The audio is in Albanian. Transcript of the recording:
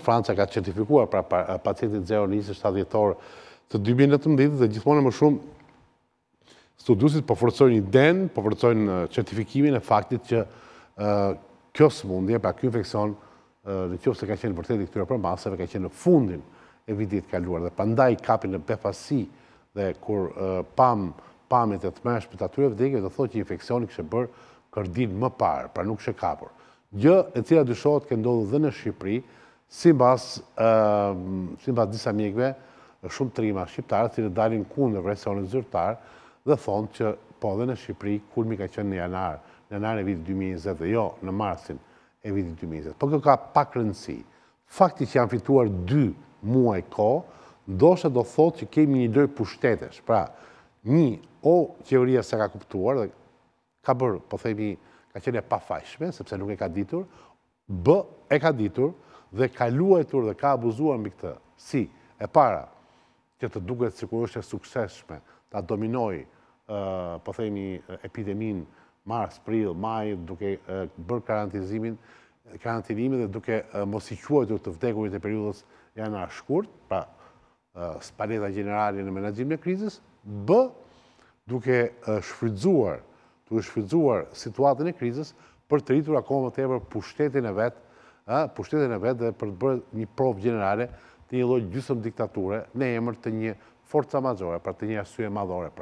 Franca ka certifikuar pra pacientit 0-1-7 vjetëtorë të 2019 dhe gjithmonë e më shumë studiusit përforcojnë po i den, përforcojnë po certifikimin e faktit që kjo së mundje, pra kjo infekcion në tjo se ka qenë vërtet i këtyra për masëve, ka qenë në fundin e vitit kaluar dhe pandaj i kapin në pefasi dhe kur pamit e të për të atyre vëdike, dhe thot që infekcioni kështë bërë kërdin më parë, pra nuk shë kapur. Gjë e cila dyshojt këndodhë dhe në Shqipëri, Si në basë disa mjekve, shumë trima shqiptarë, si në dalin ku në presionën zyrtarë, dhe thonë që po dhe në Shqipëri, kulmi ka qenë në janarë, në janarë e vitë 2020 dhe jo, në marsin e vitë 2020. Po kjo ka pak rëndësi. Fakti që janë fituar dy muaj ko, ndoshe do thotë që kemi një dërë pushtetesh. Pra, një, o teoria se ka kuptuar, dhe ka bërë, po themi, ka qenë e pafajshme, sepse nuk e ka ditur, bë e ka ditur, dhe ka luajtur dhe ka abuzuar mbi këtë. Si, e para, që të duket sikur është e sukseshme, ta dominoj, po themi, epidemin, mars, pril, maj, duke bërë karantinizimin, karantinimin dhe duke mos i quajtur të vdekurit e periudës janë a shkurt, pra spaleta generali në menagjim në krizis, b, duke shfridzuar, duke shfridzuar situatën e krizis, për të rritur akome të e për pushtetin e vetë pushtetin e vetë dhe për të bërë një provë generale të një lojë gjusëm diktature në emër të një forca mazore, pra të një asuje madhore. Pra.